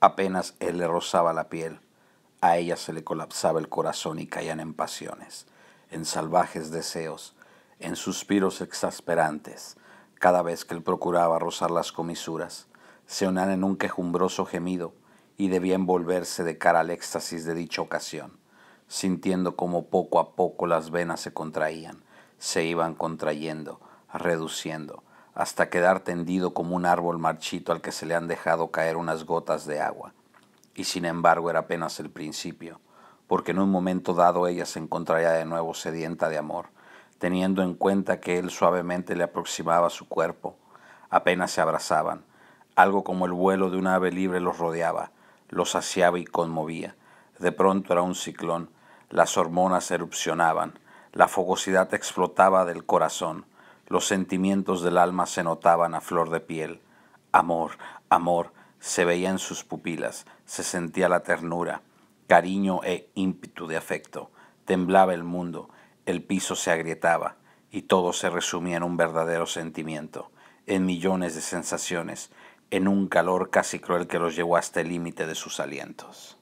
Apenas él le rozaba la piel, a ella se le colapsaba el corazón y caían en pasiones, en salvajes deseos, en suspiros exasperantes, cada vez que él procuraba rozar las comisuras, se unían en un quejumbroso gemido y debía envolverse de cara al éxtasis de dicha ocasión, sintiendo cómo poco a poco las venas se contraían, se iban contrayendo, reduciendo, hasta quedar tendido como un árbol marchito al que se le han dejado caer unas gotas de agua. Y sin embargo era apenas el principio, porque en un momento dado ella se encontraría de nuevo sedienta de amor, teniendo en cuenta que él suavemente le aproximaba su cuerpo. Apenas se abrazaban, algo como el vuelo de un ave libre los rodeaba, los saciaba y conmovía. De pronto era un ciclón, las hormonas erupcionaban, la fogosidad explotaba del corazón, los sentimientos del alma se notaban a flor de piel. Amor, amor, se veía en sus pupilas, se sentía la ternura, cariño e ímpetu de afecto. Temblaba el mundo, el piso se agrietaba y todo se resumía en un verdadero sentimiento, en millones de sensaciones, en un calor casi cruel que los llevó hasta el límite de sus alientos.